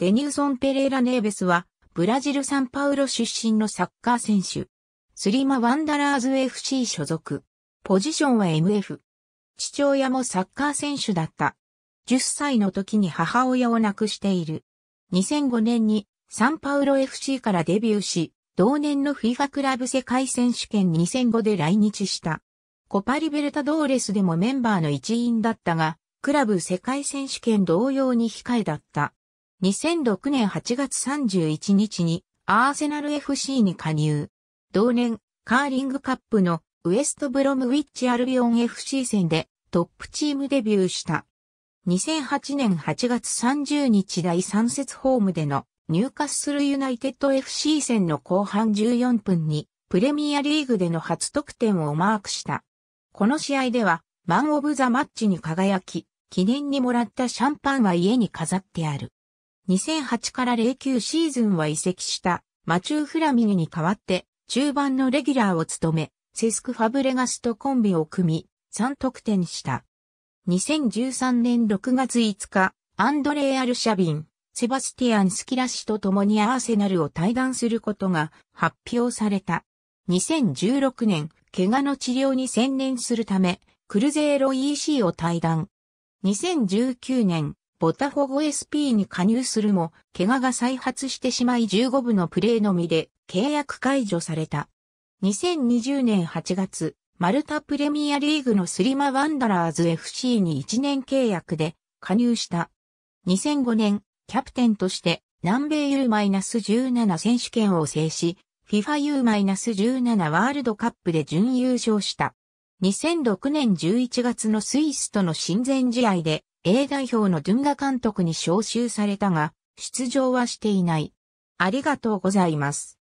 デニューソン・ペレーラ・ネーベスは、ブラジル・サンパウロ出身のサッカー選手。スリマ・ワンダラーズ FC 所属。ポジションは MF。父親もサッカー選手だった。10歳の時に母親を亡くしている。2005年にサンパウロ FC からデビューし、同年の FIFA クラブ世界選手権2005で来日した。コパリベルタドーレスでもメンバーの一員だったが、クラブ世界選手権同様に控えだった。2006年8月31日にアーセナル FC に加入。同年、カーリングカップのウエストブロムウィッチアルビオン FC 戦でトップチームデビューした。2008年8月30日第3節ホームでのニューカッスルユナイテッド FC 戦の後半14分にプレミアリーグでの初得点をマークした。この試合ではマンオブザマッチに輝き、記念にもらったシャンパンは家に飾ってある。2008から09シーズンは移籍したマチュー・フラミニに代わって中盤のレギュラーを務め、セスク・ファブレガスとコンビを組み、3得点した。2013年6月5日、アンドレイ・アルシャビン、セバスティアン・スキラ氏と共にアーセナルを退団することが発表された。2016年、怪我の治療に専念するため、クルゼーロ EC を退団。2019年、ボタフォゴ SP に加入するも、怪我が再発してしまい15部のプレーのみで契約解除された。2020年8月、マルタプレミアリーグのスリマ・ワンダラーズ FC に1年契約で加入した。2005年、キャプテンとして南米 U-17 選手権を制し、FIFA U-17 ワールドカップで準優勝した。2006年11月のスイスとの親善試合で A 代表のドゥンガ監督に招集されたが、出場はしていない。ありがとうございます。